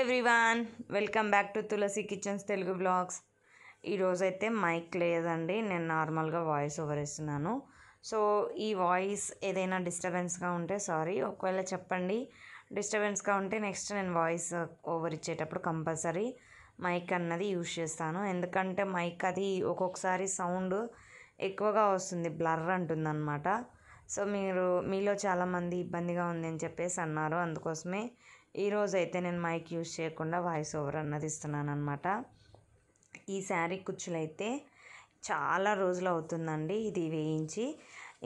everyone welcome back to Tulasi kitchens Telugu blogs ఈరోజైతే mic లేదండి నేను నార్మల్గా వాయిస్ ఓవర్ ఇస్తున్నాను సో ఈ వాయిస్ ఏదైనా డిస్టర్బెన్స్గా ఉంటే సారీ ఒకవేళ చెప్పండి డిస్టర్బెన్స్గా ఉంటే నెక్స్ట్ నేను వాయిస్ ఓవర్ ఇచ్చేటప్పుడు కంపల్సరీ మైక్ అన్నది యూజ్ చేస్తాను ఎందుకంటే మైక్ అది ఒక్కొక్కసారి సౌండ్ ఎక్కువగా వస్తుంది బ్లర్ అంటుందన్నమాట సో మీరు మీలో చాలామంది ఇబ్బందిగా ఉంది అని చెప్పేసి అన్నారు అందుకోసమే ఈరోజు అయితే నేను మైక్ యూజ్ చేయకుండా వాయిస్ ఓవర్ అన్నది ఇస్తున్నాను అనమాట ఈ శారీ కుచ్చులైతే చాలా రోజులు అవుతుందండి ఇది వేయించి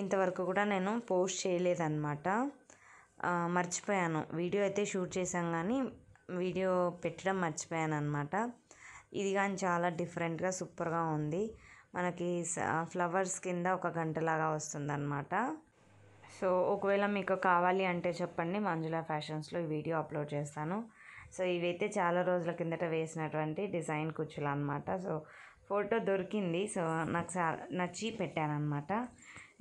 ఇంతవరకు కూడా నేను పోస్ట్ చేయలేదన్నమాట మర్చిపోయాను వీడియో అయితే షూట్ చేశాం కానీ వీడియో పెట్టడం మర్చిపోయాను అనమాట ఇది కానీ చాలా డిఫరెంట్గా సూపర్గా ఉంది మనకి ఫ్లవర్స్ కింద ఒక గంటలాగా వస్తుందన్నమాట సో ఒకవేళ మీకు కావాలి అంటే చెప్పండి మంజుల ఫ్యాషన్స్లో ఈ వీడియో అప్లోడ్ చేస్తాను సో ఇవైతే చాలా రోజుల కిందట వేసినటువంటి డిజైన్ కుచ్చులు అనమాట సో ఫోటో దొరికింది సో నాకు నచ్చి పెట్టాను అనమాట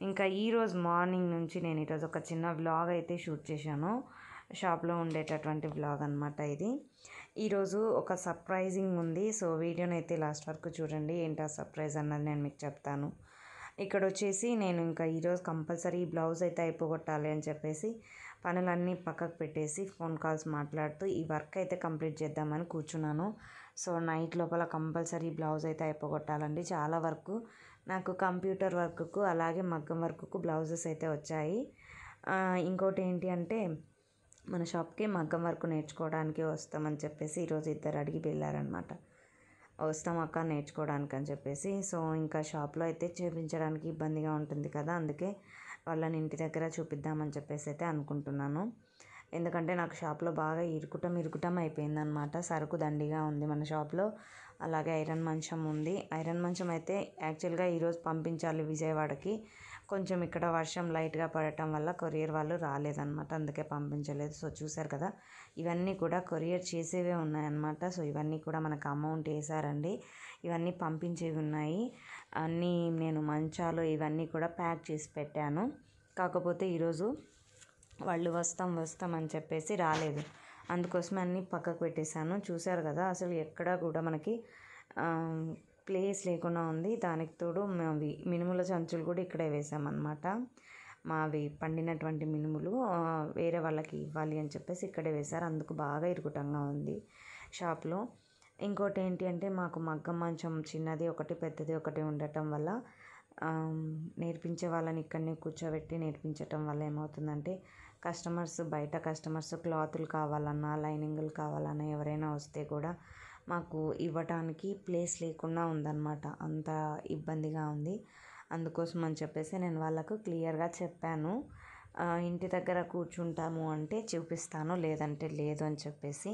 ఇంకా ఈరోజు మార్నింగ్ నుంచి నేను ఈరోజు ఒక చిన్న వ్లాగ్ అయితే షూట్ చేశాను షాప్లో ఉండేటటువంటి వ్లాగ్ అనమాట ఇది ఈరోజు ఒక సర్ప్రైజింగ్ ఉంది సో వీడియోని అయితే లాస్ట్ వరకు చూడండి ఏంటో సర్ప్రైజ్ అన్నది నేను మీకు చెప్తాను ఇక్కడ వచ్చేసి నేను ఇంకా ఈరోజు కంపల్సరీ బ్లౌజ్ అయితే అయిపోగొట్టాలి అని చెప్పేసి పనులన్నీ పక్కకు పెట్టేసి ఫోన్ కాల్స్ మాట్లాడుతూ ఈ వర్క్ అయితే కంప్లీట్ చేద్దామని కూర్చున్నాను సో నైట్ లోపల కంపల్సరీ బ్లౌజ్ అయితే అయిపోగొట్టాలండి చాలా వరకు నాకు కంప్యూటర్ వర్క్కు అలాగే మగ్గం వర్క్కు బ్లౌజెస్ అయితే వచ్చాయి ఇంకోటి ఏంటి అంటే మన షాప్కి మగ్గం వర్క్ నేర్చుకోవడానికి వస్తామని చెప్పేసి ఈరోజు ఇద్దరు అడిగి వెళ్ళారనమాట వస్తాం అక్క నేర్చుకోవడానికి అని చెప్పేసి సో ఇంకా షాప్లో అయితే చూపించడానికి ఇబ్బందిగా ఉంటుంది కదా అందుకే వాళ్ళని ఇంటి దగ్గర చూపిద్దామని చెప్పేసి అయితే అనుకుంటున్నాను ఎందుకంటే నాకు షాప్లో బాగా ఇరుకుటం ఇరుకుటం అయిపోయిందనమాట సరుకు దండిగా ఉంది మన షాప్లో అలాగే ఐరన్ మంచం ఉంది ఐరన్ మంచం అయితే యాక్చువల్గా ఈరోజు పంపించాలి విజయవాడకి కొంచెం ఇక్కడ వర్షం లైట్గా పడటం వల్ల కొరియర్ వాళ్ళు రాలేదన్నమాట అందుకే పంపించలేదు సో చూసారు కదా ఇవన్నీ కూడా కొరియర్ చేసేవే ఉన్నాయన్నమాట సో ఇవన్నీ కూడా మనకు అమౌంట్ వేసారండి ఇవన్నీ పంపించేవి ఉన్నాయి అన్నీ నేను మంచాలు ఇవన్నీ కూడా ప్యాక్ చేసి పెట్టాను కాకపోతే ఈరోజు వాళ్ళు వస్తాం వస్తాం అని చెప్పేసి రాలేదు అందుకోసమే అన్నీ పక్కకు పెట్టేశాను చూశారు కదా అసలు ఎక్కడా కూడా మనకి ప్లేస్ లేకుండా ఉంది దానికి తోడు మావి మినుముల సంచులు కూడా ఇక్కడే వేసామన్నమాట మావి పండినటువంటి మినుములు వేరే వాళ్ళకి ఇవ్వాలి అని చెప్పేసి ఇక్కడే వేశారు అందుకు బాగా ఇరుకుటంగా ఉంది షాప్లో ఇంకోటి ఏంటి అంటే మాకు మగ్గం మంచం చిన్నది ఒకటి పెద్దది ఒకటి ఉండటం వల్ల నేర్పించే వాళ్ళని ఇక్కడనే కూర్చోబెట్టి నేర్పించటం వల్ల ఏమవుతుందంటే కస్టమర్స్ బయట కస్టమర్స్ క్లాతులు కావాలన్నా లైనింగులు కావాలన్నా ఎవరైనా వస్తే కూడా మాకు ఇవ్వటానికి ప్లేస్ లేకుండా ఉందన్నమాట అంత ఇబ్బందిగా ఉంది అందుకోసం అని చెప్పేసి నేను వాళ్ళకు క్లియర్గా చెప్పాను ఇంటి దగ్గర కూర్చుంటాము అంటే చూపిస్తాను లేదంటే లేదు అని చెప్పేసి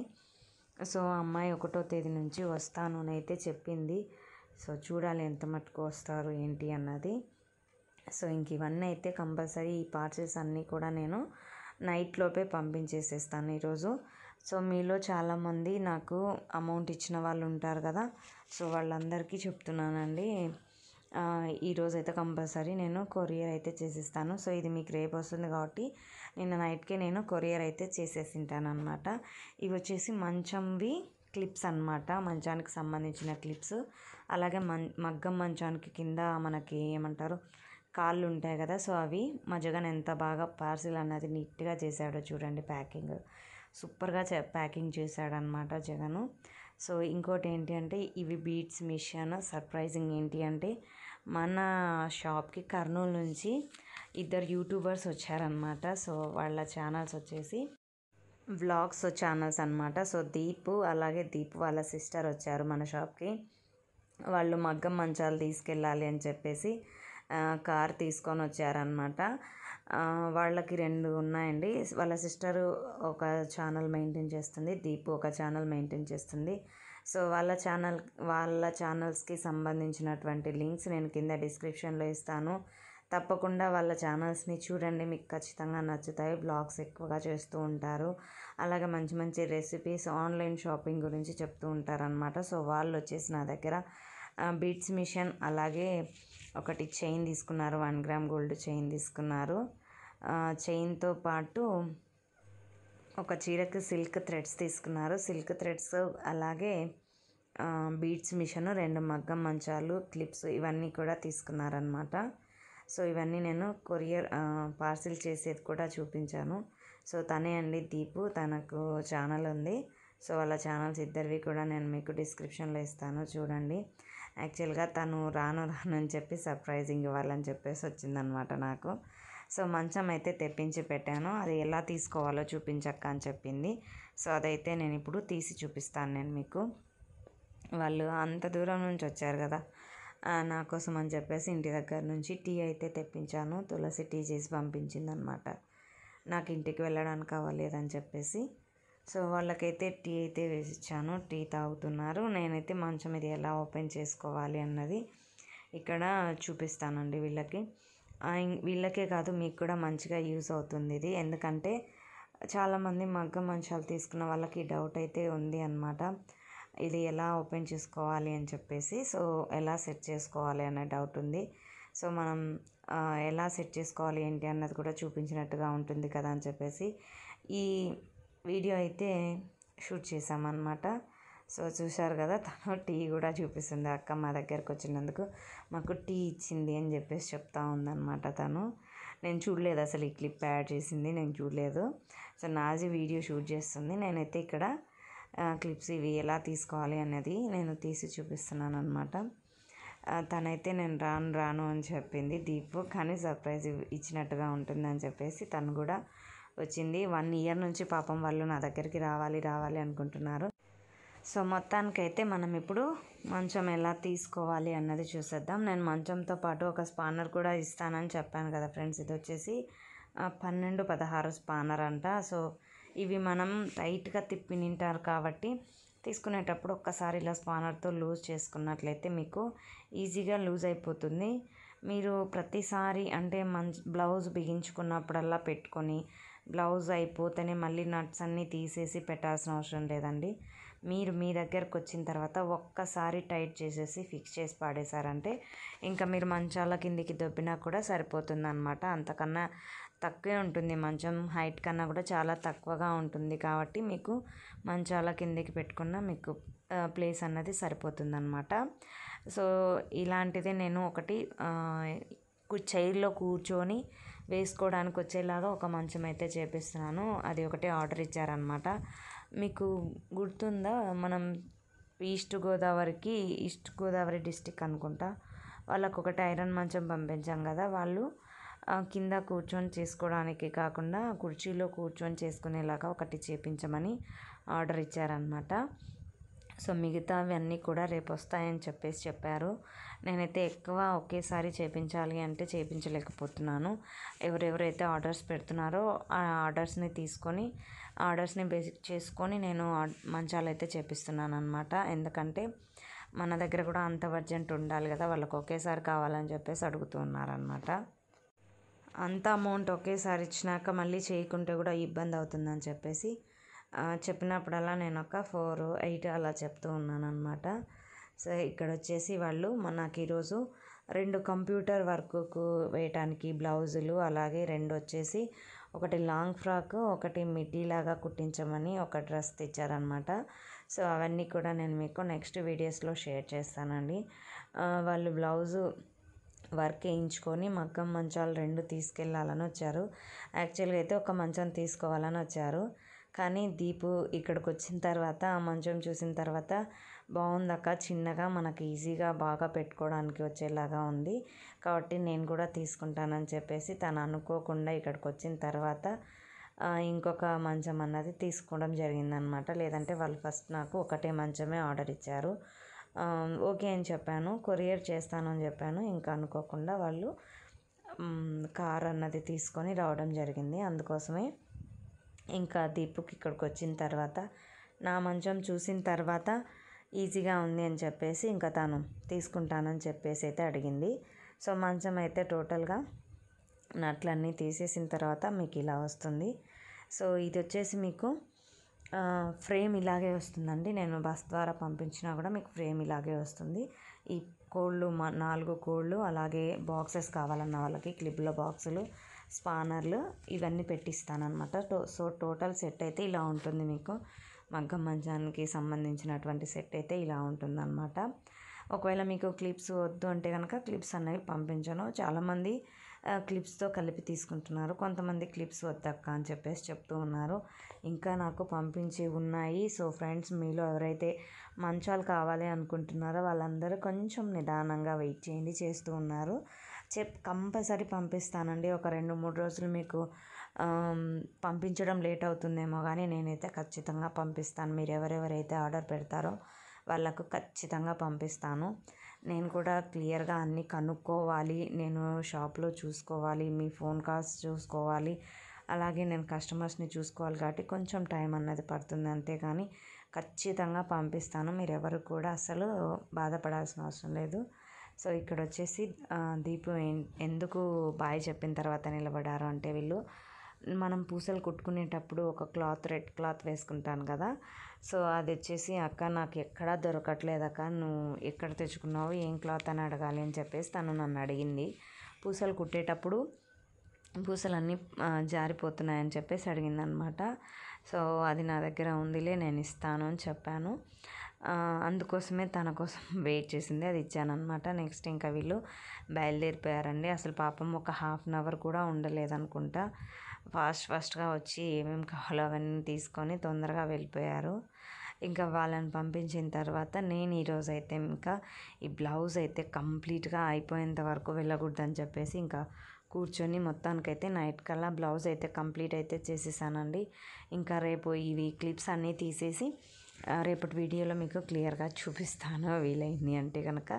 సో అమ్మాయి ఒకటో తేదీ నుంచి వస్తాను అని అయితే చెప్పింది సో చూడాలి ఎంత మటుకు వస్తారు ఏంటి అన్నది సో ఇంక ఇవన్నీ అయితే కంపల్సరీ ఈ పార్సెల్స్ అన్నీ కూడా నేను నైట్లోపే పంపించేసేస్తాను ఈరోజు సో మీలో చాలామంది నాకు అమౌంట్ ఇచ్చిన వాళ్ళు ఉంటారు కదా సో వాళ్ళందరికీ చెప్తున్నానండి ఈరోజు అయితే కంపల్సరీ నేను కొరియర్ అయితే చేసిస్తాను సో ఇది మీకు రేపు వస్తుంది కాబట్టి నిన్న నైట్కే నేను కొరియర్ అయితే చేసేసి అనమాట ఇవి వచ్చేసి మంచంవి క్లిప్స్ అనమాట మంచానికి సంబంధించిన క్లిప్స్ అలాగే మం మగ్గం మంచానికి కింద మనకి ఏమంటారు కాళ్ళు ఉంటాయి కదా సో అవి మా ఎంత బాగా పార్సిల్ అన్నది నీట్గా చేశాడో చూడండి ప్యాకింగ్ సూపర్గా ప్యాకింగ్ చేశాడనమాట జగను సో ఇంకోటి ఏంటి అంటే ఇవి బీట్స్ మిషన్ సర్ప్రైజింగ్ ఏంటి అంటే మన షాప్కి కర్నూలు నుంచి ఇద్దరు యూట్యూబర్స్ వచ్చారనమాట సో వాళ్ళ ఛానల్స్ వచ్చేసి వ్లాగ్స్ ఛానల్స్ అనమాట సో దీపు అలాగే దీప్ వాళ్ళ సిస్టర్ వచ్చారు మన షాప్కి వాళ్ళు మగ్గం మంచాలు తీసుకెళ్ళాలి అని చెప్పేసి కార్ తీసుకొని వచ్చారనమాట వాళ్ళకి రెండు ఉన్నాయండి వాళ్ళ సిస్టరు ఒక ఛానల్ మెయింటైన్ చేస్తుంది దీపు ఒక ఛానల్ మెయింటైన్ చేస్తుంది సో వాళ్ళ ఛానల్ వాళ్ళ ఛానల్స్కి సంబంధించినటువంటి లింక్స్ నేను కింద డిస్క్రిప్షన్లో ఇస్తాను తప్పకుండా వాళ్ళ ఛానల్స్ని చూడండి మీకు ఖచ్చితంగా నచ్చుతాయి బ్లాగ్స్ ఎక్కువగా చేస్తూ ఉంటారు అలాగే మంచి మంచి రెసిపీస్ ఆన్లైన్ షాపింగ్ గురించి చెప్తూ ఉంటారనమాట సో వాళ్ళు వచ్చేసి నా దగ్గర బీట్స్ మిషన్ అలాగే ఒకటి చైన్ తీసుకున్నారు వన్ గ్రామ్ గోల్డ్ చైన్ తీసుకున్నారు చైన్తో పాటు ఒక చీరకు సిల్క్ థ్రెడ్స్ తీసుకున్నారు సిల్క్ థ్రెడ్స్ అలాగే బీడ్స్ మిషన్ రెండు మగ్గం మంచాలు క్లిప్స్ ఇవన్నీ కూడా తీసుకున్నారనమాట సో ఇవన్నీ నేను కొరియర్ పార్సిల్ చేసేది కూడా చూపించాను సో తనే అండి దీపు తనకు ఛానల్ ఉంది సో వాళ్ళ ఛానల్స్ ఇద్దరివి కూడా నేను మీకు డిస్క్రిప్షన్లో ఇస్తాను చూడండి యాక్చువల్గా తను రాను రాను అని చెప్పి సర్ప్రైజింగ్ ఇవ్వాలని చెప్పేసి వచ్చిందనమాట నాకు సో మంచం అయితే తెప్పించి పెట్టాను అది ఎలా తీసుకోవాలో చూపించక్క అని చెప్పింది సో అదైతే నేను ఇప్పుడు తీసి చూపిస్తాను నేను మీకు వాళ్ళు అంత దూరం నుంచి వచ్చారు కదా నా కోసం అని చెప్పేసి ఇంటి దగ్గర నుంచి టీ అయితే తెప్పించాను తులసి టీ చేసి పంపించింది అనమాట నాకు ఇంటికి వెళ్ళడానికి అవ్వలేదని చెప్పేసి సో వాళ్ళకైతే టీ అయితే వేసి ఇచ్చాను టీ తాగుతున్నారు నేనైతే మంచం ఇది ఎలా ఓపెన్ చేసుకోవాలి అన్నది ఇక్కడ చూపిస్తానండి వీళ్ళకి వీళ్ళకే కాదు మీకు కూడా మంచిగా యూస్ అవుతుంది ఇది ఎందుకంటే చాలామంది మగ్గ మంచాలు తీసుకున్న వాళ్ళకి డౌట్ అయితే ఉంది అనమాట ఇది ఎలా ఓపెన్ చేసుకోవాలి అని చెప్పేసి సో ఎలా సెట్ చేసుకోవాలి అనే డౌట్ ఉంది సో మనం ఎలా సెట్ చేసుకోవాలి ఏంటి అన్నది కూడా చూపించినట్టుగా ఉంటుంది కదా అని చెప్పేసి ఈ వీడియో అయితే షూట్ చేసామన్నమాట సో చూశారు కదా తను టీ కూడా చూపిస్తుంది అక్క మా దగ్గరకు వచ్చినందుకు మాకు టీ ఇచ్చింది అని చెప్పేసి చెప్తా ఉందన్నమాట తను నేను చూడలేదు అసలు ఈ క్లిప్ యాడ్ చేసింది నేను చూడలేదు సో నాజీ వీడియో షూట్ చేస్తుంది నేనైతే ఇక్కడ క్లిప్స్ ఇవి ఎలా తీసుకోవాలి అనేది నేను తీసి చూపిస్తున్నాను అనమాట తనైతే నేను రాను రాను అని చెప్పింది దీప్ కానీ సర్ప్రైజ్ ఇచ్చినట్టుగా ఉంటుంది అని చెప్పేసి తను కూడా వచ్చింది వన్ ఇయర్ నుంచి పాపం వాళ్ళు నా దగ్గరికి రావాలి రావాలి అనుకుంటున్నారు సో మొత్తానికైతే మనం ఇప్పుడు మంచం ఎలా తీసుకోవాలి అన్నది చూసేద్దాం నేను మంచంతో పాటు ఒక స్పానర్ కూడా ఇస్తానని చెప్పాను కదా ఫ్రెండ్స్ ఇది వచ్చేసి పన్నెండు పదహారు స్పానర్ అంట సో ఇవి మనం టైట్గా తిప్పి నింటారు కాబట్టి తీసుకునేటప్పుడు ఒక్కసారి ఇలా స్పానర్తో లూజ్ చేసుకున్నట్లయితే మీకు ఈజీగా లూజ్ అయిపోతుంది మీరు ప్రతిసారి అంటే మంచి బ్లౌజ్ బిగించుకున్నప్పుడల్లా పెట్టుకొని బ్లౌజ్ అయిపోతేనే మళ్ళీ నట్స్ అన్నీ తీసేసి పెట్టాల్సిన అవసరం లేదండి మీరు మీ దగ్గరకు వచ్చిన తర్వాత ఒక్కసారి టైట్ చేసేసి ఫిక్స్ చేసి పాడేశారంటే ఇంకా మీరు మంచాల కిందికి దొబ్బినా కూడా సరిపోతుందన్నమాట అంతకన్నా తక్కువే ఉంటుంది మంచం హైట్ కన్నా కూడా చాలా తక్కువగా ఉంటుంది కాబట్టి మీకు మంచాల కిందికి పెట్టుకున్న మీకు ప్లేస్ అన్నది సరిపోతుందన్నమాట సో ఇలాంటిది నేను ఒకటి చైర్లో కూర్చొని వేసుకోవడానికి వచ్చేలాగా ఒక మంచం అయితే చేపిస్తున్నాను అది ఒకటి ఆర్డర్ ఇచ్చారనమాట మీకు గుర్తుందా మనం ఈస్ట్ గోదావరికి ఈస్ట్ గోదావరి డిస్టిక్ అనుకుంటా వాళ్ళకు ఒకటి ఐరన్ మంచం పంపించాం కదా వాళ్ళు కింద కూర్చొని చేసుకోవడానికి కాకుండా కుర్చీలో కూర్చొని చేసుకునేలాగా ఒకటి చేపించమని ఆర్డర్ ఇచ్చారనమాట సో మిగతావన్నీ కూడా రేపు వస్తాయని చెప్పేసి చెప్పారు నేనైతే ఎక్కువ ఒకేసారి చేపించాలి అంటే చేపించలేకపోతున్నాను ఎవరెవరైతే ఆర్డర్స్ పెడుతున్నారో ఆ ఆర్డర్స్ని తీసుకొని ఆర్డర్స్ని బేసిక్ చేసుకొని నేను మంచాలు అయితే చేపిస్తున్నాను అనమాట ఎందుకంటే మన దగ్గర కూడా అంత అర్జెంట్ ఉండాలి కదా వాళ్ళకి ఒకేసారి కావాలని చెప్పేసి అడుగుతున్నారనమాట అంత అమౌంట్ ఒకేసారి ఇచ్చినాక మళ్ళీ చేయకుంటే కూడా ఇబ్బంది అవుతుందని చెప్పేసి చెప్పినప్పుడల్లా నేను ఒక ఫోర్ ఎయిట్ అలా చెప్తూ ఉన్నాను అనమాట సో ఇక్కడ వచ్చేసి వాళ్ళు మనకి ఈరోజు రెండు కంప్యూటర్ వర్క్కు వేయటానికి బ్లౌజులు అలాగే రెండు వచ్చేసి ఒకటి లాంగ్ ఫ్రాక్ ఒకటి మిడ్డీ లాగా కుట్టించమని ఒక డ్రెస్ తెచ్చారనమాట సో అవన్నీ కూడా నేను మీకు నెక్స్ట్ వీడియోస్లో షేర్ చేస్తానండి వాళ్ళు బ్లౌజు వర్క్ వేయించుకొని మగ్గం మంచాలు రెండు తీసుకెళ్ళాలని వచ్చారు యాక్చువల్గా అయితే ఒక మంచం తీసుకోవాలని వచ్చారు కానీ దీపు ఇక్కడికి వచ్చిన తర్వాత ఆ మంచం చూసిన తర్వాత బాగుందక్క చిన్నగా మనకి ఈజీగా బాగా పెట్టుకోవడానికి వచ్చేలాగా ఉంది కాబట్టి నేను కూడా తీసుకుంటానని చెప్పేసి తను అనుకోకుండా ఇక్కడికి వచ్చిన తర్వాత ఇంకొక మంచం అన్నది తీసుకోవడం జరిగిందనమాట లేదంటే వాళ్ళు ఫస్ట్ నాకు ఒకటే మంచమే ఆర్డర్ ఇచ్చారు ఓకే అని చెప్పాను కొరియర్ చేస్తాను అని చెప్పాను ఇంకా అనుకోకుండా వాళ్ళు కార్ అన్నది తీసుకొని రావడం జరిగింది అందుకోసమే ఇంకా దీపుకి ఇక్కడికి వచ్చిన తర్వాత నా మంచం చూసిన తర్వాత ఈజీగా ఉంది అని చెప్పేసి ఇంకా తను తీసుకుంటానని చెప్పేసి అయితే అడిగింది సో మంచం అయితే టోటల్గా నట్లన్నీ తీసేసిన తర్వాత మీకు ఇలా వస్తుంది సో ఇది వచ్చేసి మీకు ఫ్రేమ్ ఇలాగే వస్తుందండి నేను బస్ ద్వారా పంపించినా కూడా మీకు ఫ్రేమ్ ఇలాగే వస్తుంది ఈ కోళ్ళు మా నాలుగు కోళ్ళు అలాగే బాక్సెస్ కావాలన్న వాళ్ళకి క్లిప్ల బాక్సులు స్పానర్లు ఇవన్నీ పెట్టిస్తానమాట సో టోటల్ సెట్ అయితే ఇలా ఉంటుంది మీకు మగ్గం మంచానికి సంబంధించినటువంటి సెట్ అయితే ఇలా ఉంటుందన్నమాట ఒకవేళ మీకు క్లిప్స్ వద్దు అంటే కనుక క్లిప్స్ అనేవి పంపించను చాలామంది క్లిప్స్తో కలిపి తీసుకుంటున్నారు కొంతమంది క్లిప్స్ వద్దక్క అని చెప్పేసి చెప్తూ ఉన్నారు ఇంకా నాకు పంపించి ఉన్నాయి సో ఫ్రెండ్స్ మీలో ఎవరైతే మంచాలు కావాలి అనుకుంటున్నారో వాళ్ళందరూ కొంచెం నిదానంగా వెయిట్ చేయండి చేస్తూ ఉన్నారు చెప్ కంపల్సరీ పంపిస్తానండి ఒక రెండు మూడు రోజులు మీకు పంపించడం లేట్ అవుతుందేమో కానీ నేనైతే ఖచ్చితంగా పంపిస్తాను మీరు ఎవరెవరైతే ఆర్డర్ పెడతారో వాళ్ళకు ఖచ్చితంగా పంపిస్తాను నేను కూడా క్లియర్గా అన్నీ కనుక్కోవాలి నేను షాప్లో చూసుకోవాలి మీ ఫోన్ కాల్స్ చూసుకోవాలి అలాగే నేను కస్టమర్స్ని చూసుకోవాలి కాబట్టి కొంచెం టైం అన్నది పడుతుంది అంతేగాని ఖచ్చితంగా పంపిస్తాను మీరు ఎవరు కూడా అసలు బాధపడాల్సిన అవసరం లేదు సో ఇక్కడ వచ్చేసి దీపం ఎందుకు బాయ్ చెప్పిన తర్వాత నిలబడారు అంటే వీళ్ళు మనం పూసలు కుట్టుకునేటప్పుడు ఒక క్లాత్ రెడ్ క్లాత్ వేసుకుంటాను కదా సో అది వచ్చేసి అక్క నాకు ఎక్కడా దొరకట్లేదు అక్క నువ్వు ఎక్కడ తెచ్చుకున్నావు ఏం క్లాత్ అని అడగాలి అని చెప్పేసి తను నన్ను అడిగింది పూసలు కుట్టేటప్పుడు పూసలన్నీ జారిపోతున్నాయని చెప్పేసి అడిగింది అనమాట సో అది నా దగ్గర ఉందిలే నేను ఇస్తాను అని చెప్పాను అందుకోసమే తన కోసం వెయిట్ చేసింది అది ఇచ్చాననమాట నెక్స్ట్ ఇంకా వీళ్ళు బయలుదేరిపోయారండి అసలు పాపం ఒక హాఫ్ అన్ అవర్ కూడా ఉండలేదనుకుంటా ఫాస్ట్ ఫాస్ట్గా వచ్చి ఏమేమి కావాలో అవన్నీ తీసుకొని తొందరగా వెళ్ళిపోయారు ఇంకా వాళ్ళని పంపించిన తర్వాత నేను ఈరోజు అయితే ఇంకా ఈ బ్లౌజ్ అయితే కంప్లీట్గా అయిపోయేంత వరకు వెళ్ళకూడదని చెప్పేసి ఇంకా కూర్చొని మొత్తానికైతే నైట్ కల్లా బ్లౌజ్ అయితే కంప్లీట్ అయితే చేసేసానండి ఇంకా రేపు ఇవి క్లిప్స్ అన్నీ తీసేసి రేపటి వీడియోలో మీకు క్లియర్గా చూపిస్తాను వీలైంది అంటే కనుక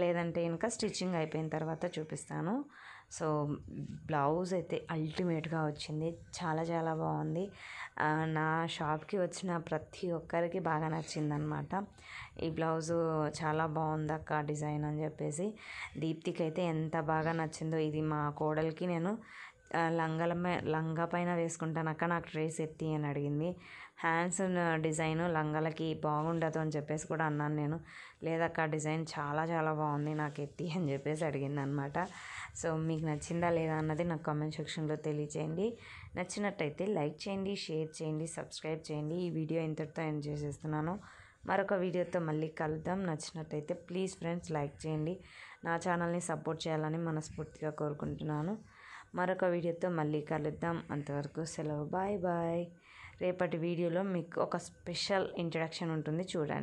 లేదంటే ఇంకా స్టిచ్చింగ్ అయిపోయిన తర్వాత చూపిస్తాను సో బ్లౌజ్ అయితే అల్టిమేట్గా వచ్చింది చాలా చాలా బాగుంది నా షాప్కి వచ్చిన ప్రతి ఒక్కరికి బాగా నచ్చిందనమాట ఈ బ్లౌజు చాలా బాగుంది అక్క డిజైన్ అని చెప్పేసి దీప్తికి అయితే ఎంత బాగా నచ్చిందో ఇది మా కోడలికి నేను లంగల లంగా పైన వేసుకుంటాను అక్క నాకు డ్రెస్ ఎత్తి అని అడిగింది హ్యాండ్స్ డిజైన్ లంగాలకి బాగుండదు అని చెప్పేసి కూడా అన్నాను నేను లేదక్క డిజైన్ చాలా చాలా బాగుంది నాకు ఎత్తి అని చెప్పేసి అడిగింది అనమాట సో మీకు నచ్చిందా లేదా అన్నది నాకు కామెంట్ సెక్షన్లో తెలియచేయండి నచ్చినట్టయితే లైక్ చేయండి షేర్ చేయండి సబ్స్క్రైబ్ చేయండి ఈ వీడియో ఇంతటితో ఎండ్ చేసేస్తున్నాను మరొక వీడియోతో మళ్ళీ కలుద్దాం నచ్చినట్టయితే ప్లీజ్ ఫ్రెండ్స్ లైక్ చేయండి నా ఛానల్ని సపోర్ట్ చేయాలని మనస్ఫూర్తిగా కోరుకుంటున్నాను మరొక వీడియోతో మళ్ళీ కలుద్దాం అంతవరకు సెలవు బాయ్ బాయ్ రేపటి వీడియోలో మీకు ఒక స్పెషల్ ఇంట్రడక్షన్ ఉంటుంది చూడండి